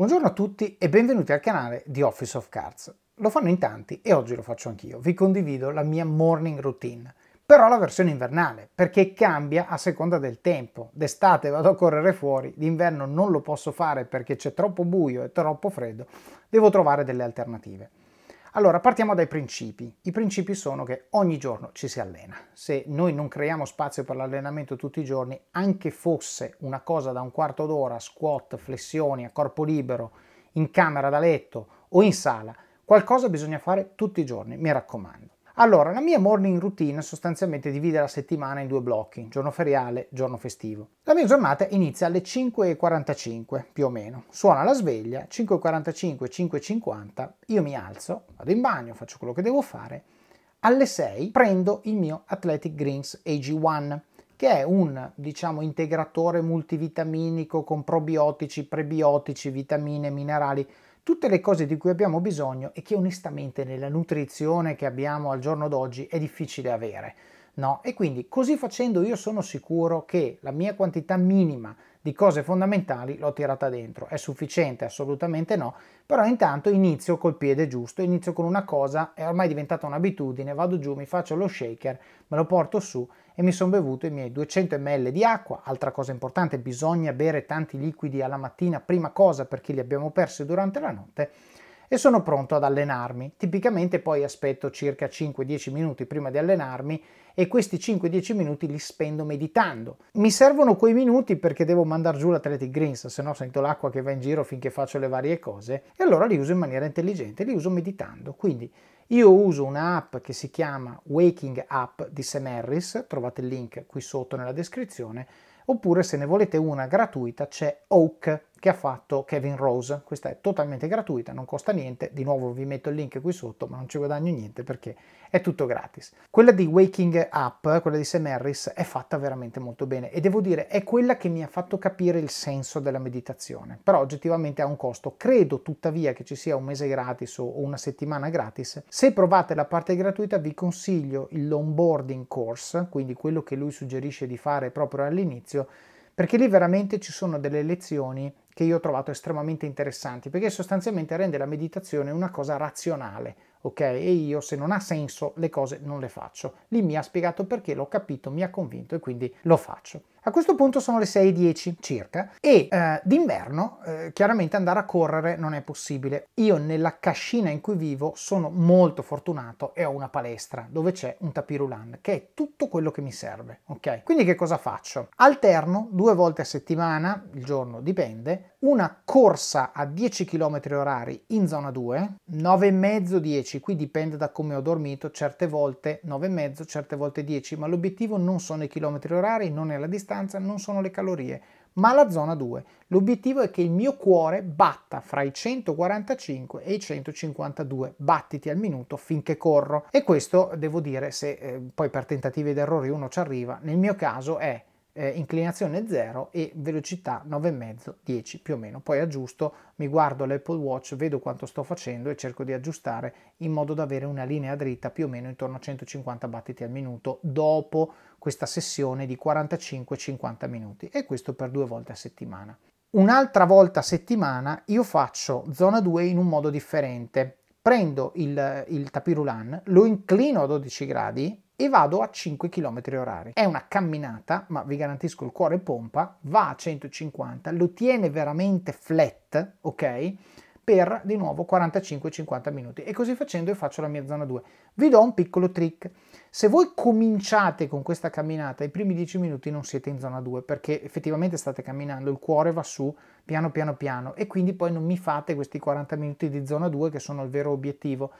Buongiorno a tutti e benvenuti al canale di Office of Cards. Lo fanno in tanti e oggi lo faccio anch'io. Vi condivido la mia morning routine, però la versione invernale, perché cambia a seconda del tempo. D'estate vado a correre fuori, d'inverno non lo posso fare perché c'è troppo buio e troppo freddo, devo trovare delle alternative. Allora, partiamo dai principi. I principi sono che ogni giorno ci si allena. Se noi non creiamo spazio per l'allenamento tutti i giorni, anche fosse una cosa da un quarto d'ora, squat, flessioni, a corpo libero, in camera da letto o in sala, qualcosa bisogna fare tutti i giorni, mi raccomando. Allora, la mia morning routine sostanzialmente divide la settimana in due blocchi, giorno feriale, giorno festivo. La mia giornata inizia alle 5.45 più o meno. Suona la sveglia, 5.45, 5.50, io mi alzo, vado in bagno, faccio quello che devo fare. Alle 6 prendo il mio Athletic Greens AG1, che è un diciamo, integratore multivitaminico con probiotici, prebiotici, vitamine, minerali, tutte le cose di cui abbiamo bisogno e che onestamente nella nutrizione che abbiamo al giorno d'oggi è difficile avere. No? E quindi così facendo io sono sicuro che la mia quantità minima di cose fondamentali l'ho tirata dentro. È sufficiente? Assolutamente no, però intanto inizio col piede giusto, inizio con una cosa, è ormai diventata un'abitudine, vado giù, mi faccio lo shaker, me lo porto su e mi sono bevuto i miei 200 ml di acqua. Altra cosa importante, bisogna bere tanti liquidi alla mattina, prima cosa perché li abbiamo persi durante la notte e sono pronto ad allenarmi. Tipicamente poi aspetto circa 5-10 minuti prima di allenarmi e questi 5-10 minuti li spendo meditando. Mi servono quei minuti perché devo mandare giù l'Athletic Greens, se no sento l'acqua che va in giro finché faccio le varie cose e allora li uso in maniera intelligente, li uso meditando. Quindi io uso un'app che si chiama Waking App di Sam Harris, trovate il link qui sotto nella descrizione, oppure se ne volete una gratuita c'è Oak che ha fatto Kevin Rose. Questa è totalmente gratuita, non costa niente. Di nuovo vi metto il link qui sotto, ma non ci guadagno niente perché è tutto gratis. Quella di Waking Up, quella di Sam Harris, è fatta veramente molto bene e devo dire è quella che mi ha fatto capire il senso della meditazione. Però oggettivamente ha un costo. Credo tuttavia che ci sia un mese gratis o una settimana gratis. Se provate la parte gratuita vi consiglio il onboarding course, quindi quello che lui suggerisce di fare proprio all'inizio perché lì veramente ci sono delle lezioni che io ho trovato estremamente interessanti, perché sostanzialmente rende la meditazione una cosa razionale, ok? E io se non ha senso le cose non le faccio. Lì mi ha spiegato perché, l'ho capito, mi ha convinto e quindi lo faccio. A questo punto sono le 6.10 circa e eh, d'inverno eh, chiaramente andare a correre non è possibile. Io nella cascina in cui vivo sono molto fortunato e ho una palestra dove c'è un tapirulan che è tutto quello che mi serve, ok? Quindi che cosa faccio? Alterno due volte a settimana, il giorno dipende, una corsa a 10 km orari in zona 2, 9,5 10, qui dipende da come ho dormito, certe volte 9,5, certe volte 10, ma l'obiettivo non sono i chilometri orari, non è la distanza distanza non sono le calorie, ma la zona 2. L'obiettivo è che il mio cuore batta fra i 145 e i 152 battiti al minuto finché corro. E questo devo dire se eh, poi per tentativi ed errori uno ci arriva, nel mio caso è eh, inclinazione 0 e velocità 9,5, 10 più o meno. Poi aggiusto, mi guardo l'Apple Watch, vedo quanto sto facendo e cerco di aggiustare in modo da avere una linea dritta più o meno intorno a 150 battiti al minuto dopo questa sessione di 45-50 minuti e questo per due volte a settimana. Un'altra volta a settimana io faccio zona 2 in un modo differente. Prendo il, il tapirulan, lo inclino a 12 gradi e vado a 5 km orari. È una camminata, ma vi garantisco il cuore pompa, va a 150, lo tiene veramente flat, ok? Per di nuovo 45-50 minuti e così facendo io faccio la mia zona 2. Vi do un piccolo trick. Se voi cominciate con questa camminata, i primi 10 minuti non siete in zona 2 perché effettivamente state camminando, il cuore va su piano piano piano e quindi poi non mi fate questi 40 minuti di zona 2 che sono il vero obiettivo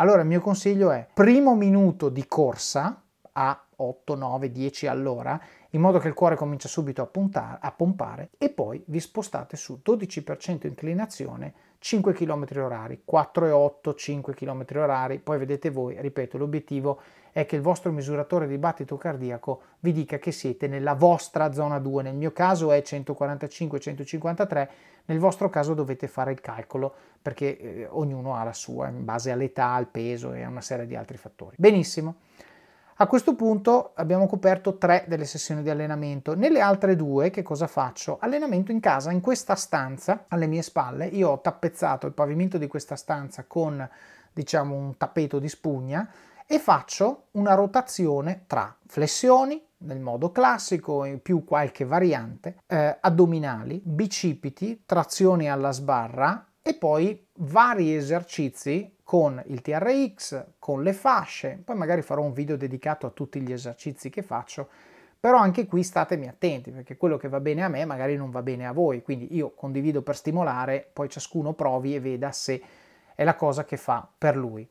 allora il mio consiglio è primo minuto di corsa a 8, 9, 10 all'ora, in modo che il cuore comincia subito a, puntare, a pompare e poi vi spostate su 12% inclinazione 5 km orari, 4,8, 5 km orari, poi vedete voi, ripeto, l'obiettivo è che il vostro misuratore di battito cardiaco vi dica che siete nella vostra zona 2, nel mio caso è 145-153, nel vostro caso dovete fare il calcolo perché eh, ognuno ha la sua in base all'età, al peso e a una serie di altri fattori. Benissimo. A questo punto abbiamo coperto tre delle sessioni di allenamento. Nelle altre due che cosa faccio? Allenamento in casa, in questa stanza alle mie spalle. Io ho tappezzato il pavimento di questa stanza con diciamo un tappeto di spugna e faccio una rotazione tra flessioni nel modo classico e più qualche variante, eh, addominali, bicipiti, trazioni alla sbarra e poi vari esercizi con il TRX, con le fasce, poi magari farò un video dedicato a tutti gli esercizi che faccio, però anche qui statemi attenti perché quello che va bene a me magari non va bene a voi, quindi io condivido per stimolare, poi ciascuno provi e veda se è la cosa che fa per lui.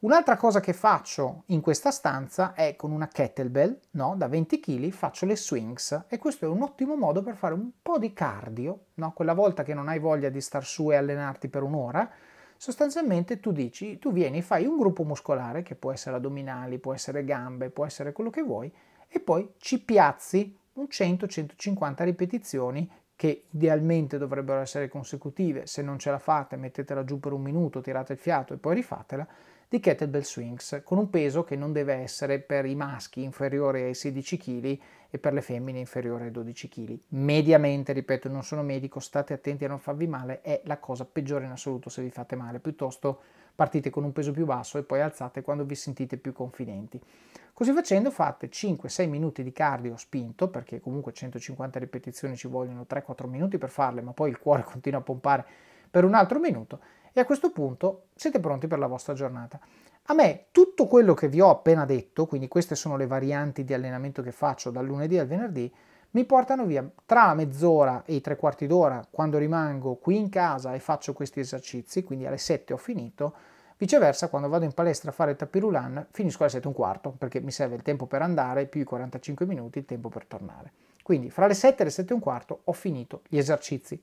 Un'altra cosa che faccio in questa stanza è con una kettlebell, no? da 20 kg, faccio le swings e questo è un ottimo modo per fare un po' di cardio, no? quella volta che non hai voglia di star su e allenarti per un'ora, sostanzialmente tu dici, tu vieni, fai un gruppo muscolare che può essere addominali, può essere gambe, può essere quello che vuoi e poi ci piazzi un 100-150 ripetizioni che idealmente dovrebbero essere consecutive, se non ce la fate mettetela giù per un minuto, tirate il fiato e poi rifatela di kettlebell swings con un peso che non deve essere per i maschi inferiore ai 16 kg e per le femmine inferiore ai 12 kg. Mediamente, ripeto, non sono medico, state attenti a non farvi male, è la cosa peggiore in assoluto se vi fate male, piuttosto partite con un peso più basso e poi alzate quando vi sentite più confidenti. Così facendo fate 5-6 minuti di cardio spinto, perché comunque 150 ripetizioni ci vogliono 3-4 minuti per farle, ma poi il cuore continua a pompare per un altro minuto e a questo punto siete pronti per la vostra giornata. A me tutto quello che vi ho appena detto, quindi queste sono le varianti di allenamento che faccio dal lunedì al venerdì, mi portano via tra mezz'ora e i tre quarti d'ora quando rimango qui in casa e faccio questi esercizi, quindi alle 7 ho finito, viceversa quando vado in palestra a fare il tapirulan finisco alle 7 e un quarto perché mi serve il tempo per andare più i 45 minuti il tempo per tornare. Quindi fra le 7 e le 7 e un quarto ho finito gli esercizi.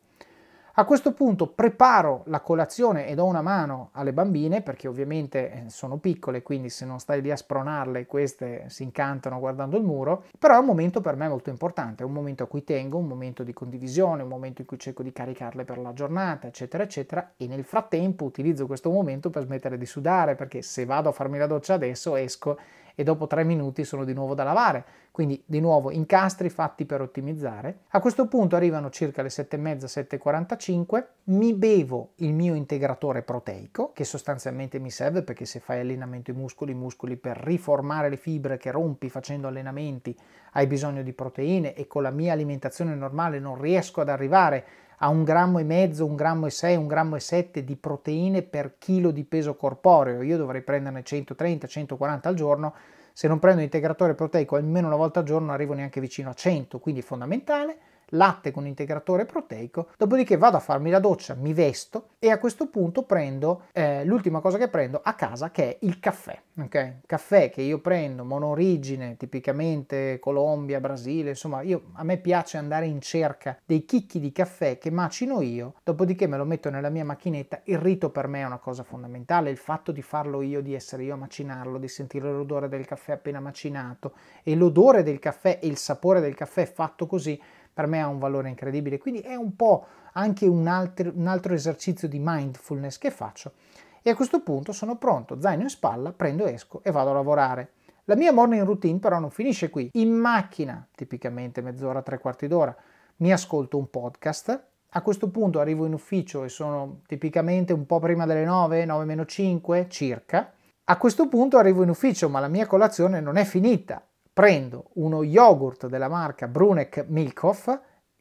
A questo punto preparo la colazione e do una mano alle bambine perché ovviamente eh, sono piccole, quindi se non stai lì a spronarle queste si incantano guardando il muro, però è un momento per me molto importante, è un momento a cui tengo, un momento di condivisione, un momento in cui cerco di caricarle per la giornata, eccetera, eccetera, e nel frattempo utilizzo questo momento per smettere di sudare perché se vado a farmi la doccia adesso esco e dopo tre minuti sono di nuovo da lavare. Quindi di nuovo incastri fatti per ottimizzare. A questo punto arrivano circa le 7.30, 7.45, mi bevo il mio integratore proteico che sostanzialmente mi serve perché se fai allenamento ai muscoli, i muscoli per riformare le fibre che rompi facendo allenamenti hai bisogno di proteine e con la mia alimentazione normale non riesco ad arrivare a un grammo e mezzo, un grammo e sei, un grammo e sette di proteine per chilo di peso corporeo. Io dovrei prenderne 130-140 al giorno. Se non prendo integratore proteico almeno una volta al giorno non arrivo neanche vicino a 100, quindi è fondamentale latte con integratore proteico, dopodiché vado a farmi la doccia, mi vesto e a questo punto prendo eh, l'ultima cosa che prendo a casa che è il caffè. Okay? Caffè che io prendo, monorigine, tipicamente Colombia, Brasile, insomma io, a me piace andare in cerca dei chicchi di caffè che macino io, dopodiché me lo metto nella mia macchinetta, il rito per me è una cosa fondamentale, il fatto di farlo io, di essere io a macinarlo, di sentire l'odore del caffè appena macinato e l'odore del caffè e il sapore del caffè fatto così per me ha un valore incredibile. Quindi è un po' anche un altro, un altro esercizio di mindfulness che faccio. E a questo punto sono pronto, zaino in spalla, prendo, esco e vado a lavorare. La mia morning routine però non finisce qui. In macchina, tipicamente mezz'ora, tre quarti d'ora, mi ascolto un podcast. A questo punto arrivo in ufficio e sono tipicamente un po' prima delle 9, 9 meno 5 circa. A questo punto arrivo in ufficio, ma la mia colazione non è finita prendo uno yogurt della marca Bruneck Milkoff,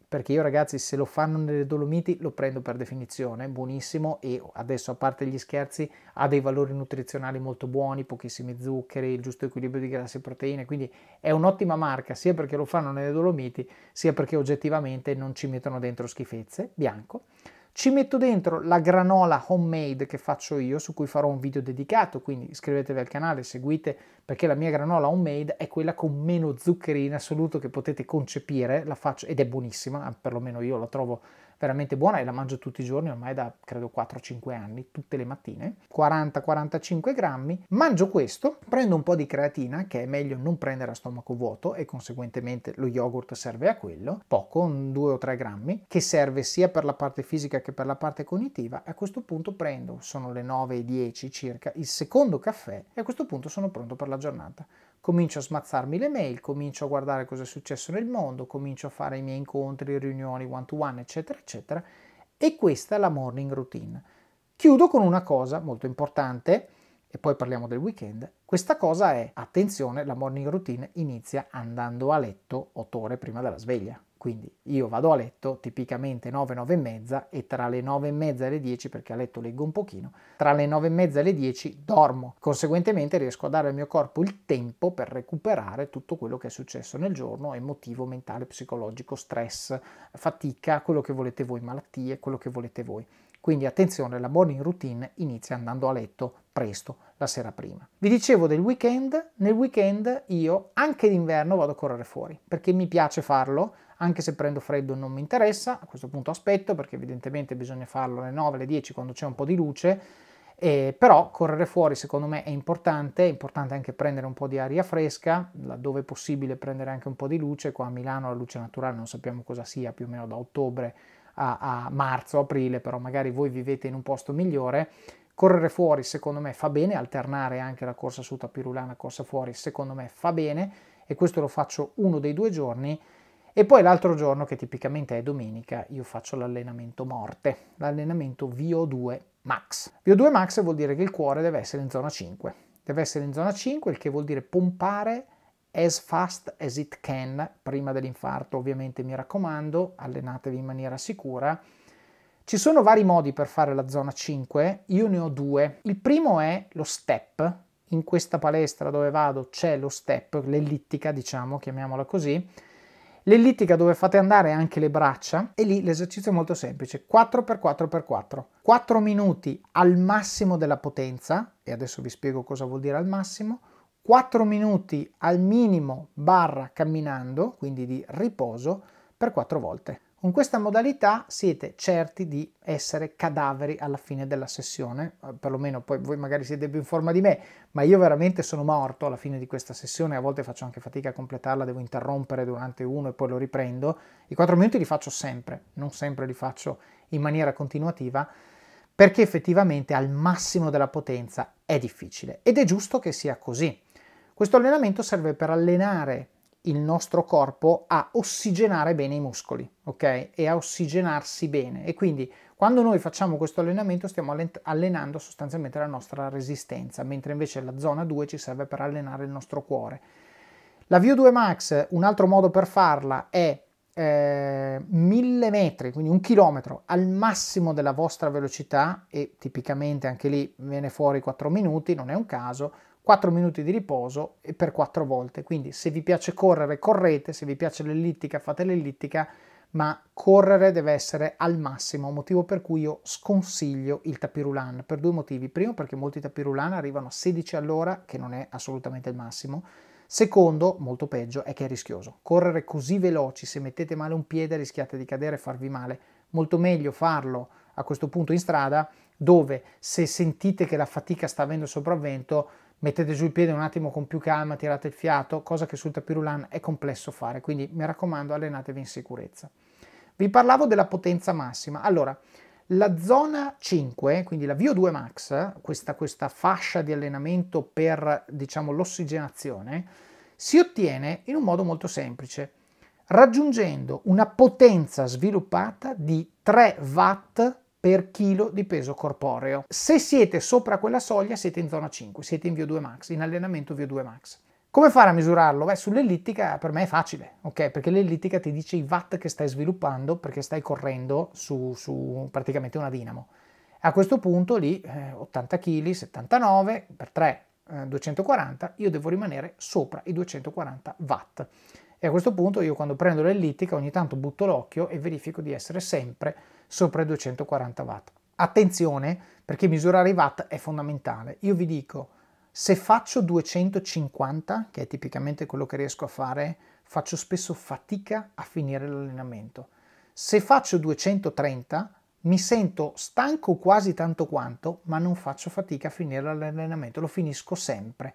perché io ragazzi se lo fanno nelle Dolomiti lo prendo per definizione, buonissimo e adesso a parte gli scherzi ha dei valori nutrizionali molto buoni, pochissimi zuccheri, il giusto equilibrio di grassi e proteine, quindi è un'ottima marca sia perché lo fanno nelle Dolomiti sia perché oggettivamente non ci mettono dentro schifezze, bianco. Ci metto dentro la granola homemade che faccio io, su cui farò un video dedicato, quindi iscrivetevi al canale, seguite, perché la mia granola homemade è quella con meno zuccheri in assoluto che potete concepire, la faccio ed è buonissima, eh, perlomeno io la trovo veramente buona e la mangio tutti i giorni ormai da credo 4-5 anni, tutte le mattine, 40-45 grammi. Mangio questo, prendo un po' di creatina che è meglio non prendere a stomaco vuoto e conseguentemente lo yogurt serve a quello, poco, 2 o 3 grammi, che serve sia per la parte fisica che per la parte cognitiva. A questo punto prendo, sono le 9 10 circa, il secondo caffè e a questo punto sono pronto per la giornata comincio a smazzarmi le mail, comincio a guardare cosa è successo nel mondo, comincio a fare i miei incontri, riunioni one to one, eccetera, eccetera. E questa è la morning routine. Chiudo con una cosa molto importante, e poi parliamo del weekend. Questa cosa è, attenzione, la morning routine inizia andando a letto otto ore prima della sveglia. Quindi io vado a letto tipicamente 9, 9 e mezza e tra le 9 e mezza e le 10, perché a letto leggo un pochino, tra le 9 e mezza e le 10 dormo. Conseguentemente riesco a dare al mio corpo il tempo per recuperare tutto quello che è successo nel giorno, emotivo, mentale, psicologico, stress, fatica, quello che volete voi, malattie, quello che volete voi. Quindi attenzione, la morning routine inizia andando a letto presto la sera prima. Vi dicevo del weekend, nel weekend io anche d'inverno vado a correre fuori perché mi piace farlo, anche se prendo freddo non mi interessa, a questo punto aspetto perché evidentemente bisogna farlo alle 9, alle 10 quando c'è un po' di luce, eh, però correre fuori secondo me è importante, è importante anche prendere un po' di aria fresca, laddove è possibile prendere anche un po' di luce, qua a Milano la luce naturale non sappiamo cosa sia, più o meno da ottobre a, a marzo, aprile, però magari voi vivete in un posto migliore, Correre fuori secondo me fa bene, alternare anche la corsa su tapirulana, corsa fuori secondo me fa bene e questo lo faccio uno dei due giorni e poi l'altro giorno, che tipicamente è domenica, io faccio l'allenamento morte, l'allenamento VO2 max. VO2 max vuol dire che il cuore deve essere in zona 5. Deve essere in zona 5, il che vuol dire pompare as fast as it can, prima dell'infarto ovviamente mi raccomando, allenatevi in maniera sicura. Ci sono vari modi per fare la zona 5, io ne ho due. Il primo è lo step, in questa palestra dove vado c'è lo step, l'ellittica diciamo, chiamiamola così, l'ellittica dove fate andare anche le braccia e lì l'esercizio è molto semplice, 4x4x4, 4 minuti al massimo della potenza, e adesso vi spiego cosa vuol dire al massimo, 4 minuti al minimo barra camminando, quindi di riposo, per 4 volte. Con questa modalità siete certi di essere cadaveri alla fine della sessione, eh, perlomeno poi voi magari siete più in forma di me, ma io veramente sono morto alla fine di questa sessione, a volte faccio anche fatica a completarla, devo interrompere durante uno e poi lo riprendo. I quattro minuti li faccio sempre, non sempre li faccio in maniera continuativa, perché effettivamente al massimo della potenza è difficile ed è giusto che sia così. Questo allenamento serve per allenare il nostro corpo a ossigenare bene i muscoli, ok? E a ossigenarsi bene. E quindi quando noi facciamo questo allenamento stiamo allenando sostanzialmente la nostra resistenza, mentre invece la zona 2 ci serve per allenare il nostro cuore. La VO2 Max, un altro modo per farla è eh, mille metri, quindi un chilometro al massimo della vostra velocità e tipicamente anche lì viene fuori 4 minuti, non è un caso, 4 minuti di riposo e per 4 volte. Quindi se vi piace correre, correte, se vi piace l'ellittica, fate l'ellittica, ma correre deve essere al massimo, motivo per cui io sconsiglio il tapirulan, per due motivi. Primo perché molti tapirulan arrivano a 16 all'ora, che non è assolutamente il massimo. Secondo, molto peggio, è che è rischioso. Correre così veloci, se mettete male un piede rischiate di cadere e farvi male. Molto meglio farlo a questo punto in strada, dove se sentite che la fatica sta avendo il sopravvento, mettete giù il piede un attimo con più calma, tirate il fiato, cosa che sul tapirulan è complesso fare, quindi mi raccomando allenatevi in sicurezza. Vi parlavo della potenza massima, allora la zona 5, quindi la VO2 max, questa, questa fascia di allenamento per diciamo, l'ossigenazione, si ottiene in un modo molto semplice, raggiungendo una potenza sviluppata di 3 watt per chilo di peso corporeo. Se siete sopra quella soglia siete in zona 5, siete in VO2 max, in allenamento VO2 max. Come fare a misurarlo? Beh, sull'ellittica per me è facile, ok? Perché l'ellittica ti dice i watt che stai sviluppando perché stai correndo su, su praticamente una dinamo. A questo punto lì eh, 80 kg, 79 per 3, eh, 240, io devo rimanere sopra i 240 watt. E a questo punto io quando prendo l'ellittica ogni tanto butto l'occhio e verifico di essere sempre sopra i 240 watt. Attenzione perché misurare i watt è fondamentale. Io vi dico, se faccio 250, che è tipicamente quello che riesco a fare, faccio spesso fatica a finire l'allenamento. Se faccio 230 mi sento stanco quasi tanto quanto, ma non faccio fatica a finire l'allenamento, lo finisco sempre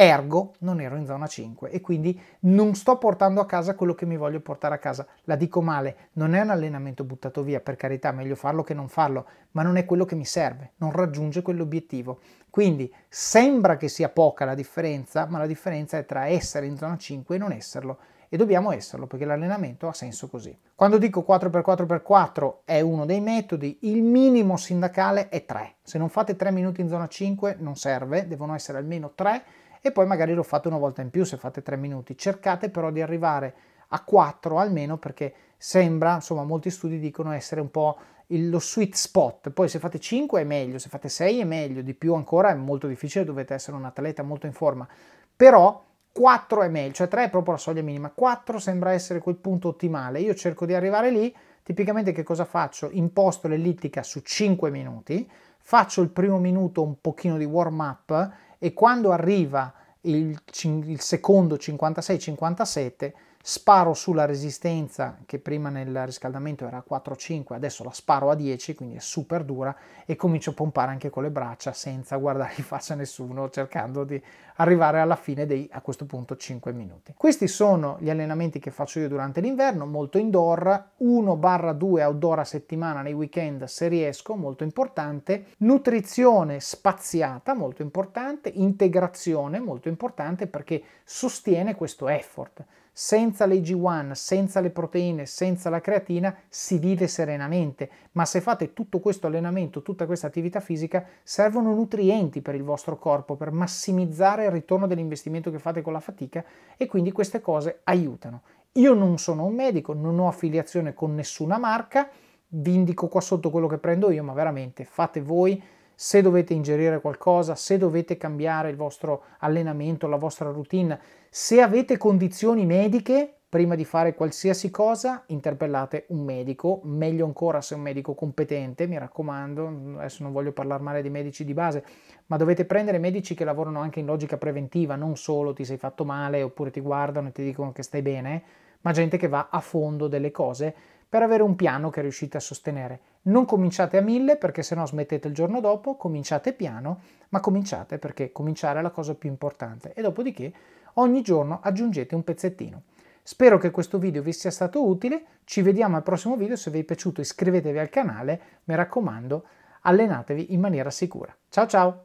ergo non ero in zona 5 e quindi non sto portando a casa quello che mi voglio portare a casa. La dico male, non è un allenamento buttato via, per carità, meglio farlo che non farlo, ma non è quello che mi serve, non raggiunge quell'obiettivo. Quindi sembra che sia poca la differenza, ma la differenza è tra essere in zona 5 e non esserlo. E dobbiamo esserlo perché l'allenamento ha senso così. Quando dico 4x4x4 è uno dei metodi, il minimo sindacale è 3. Se non fate 3 minuti in zona 5 non serve, devono essere almeno 3 e poi magari lo fate una volta in più se fate 3 minuti. Cercate però di arrivare a 4 almeno perché sembra, insomma, molti studi dicono essere un po' il, lo sweet spot. Poi se fate 5 è meglio, se fate 6 è meglio, di più ancora è molto difficile, dovete essere un atleta molto in forma. Però 4 è meglio, cioè 3 è proprio la soglia minima, 4 sembra essere quel punto ottimale. Io cerco di arrivare lì, tipicamente che cosa faccio? Imposto l'ellittica su 5 minuti, faccio il primo minuto un pochino di warm up e quando arriva il, il secondo 56-57 sparo sulla resistenza che prima nel riscaldamento era 4-5, adesso la sparo a 10, quindi è super dura e comincio a pompare anche con le braccia senza guardare in faccia nessuno, cercando di arrivare alla fine dei a questo punto 5 minuti. Questi sono gli allenamenti che faccio io durante l'inverno, molto indoor, 1-2 outdoor a settimana nei weekend se riesco, molto importante, nutrizione spaziata, molto importante, integrazione, molto importante perché sostiene questo effort senza le G1, senza le proteine, senza la creatina si vive serenamente, ma se fate tutto questo allenamento, tutta questa attività fisica, servono nutrienti per il vostro corpo, per massimizzare il ritorno dell'investimento che fate con la fatica e quindi queste cose aiutano. Io non sono un medico, non ho affiliazione con nessuna marca, vi indico qua sotto quello che prendo io, ma veramente fate voi se dovete ingerire qualcosa, se dovete cambiare il vostro allenamento, la vostra routine, se avete condizioni mediche, prima di fare qualsiasi cosa interpellate un medico, meglio ancora se è un medico competente, mi raccomando, adesso non voglio parlare male dei medici di base, ma dovete prendere medici che lavorano anche in logica preventiva, non solo ti sei fatto male oppure ti guardano e ti dicono che stai bene, ma gente che va a fondo delle cose per avere un piano che riuscite a sostenere. Non cominciate a mille perché se no smettete il giorno dopo, cominciate piano, ma cominciate perché cominciare è la cosa più importante e dopodiché ogni giorno aggiungete un pezzettino. Spero che questo video vi sia stato utile, ci vediamo al prossimo video, se vi è piaciuto iscrivetevi al canale, mi raccomando allenatevi in maniera sicura. Ciao ciao!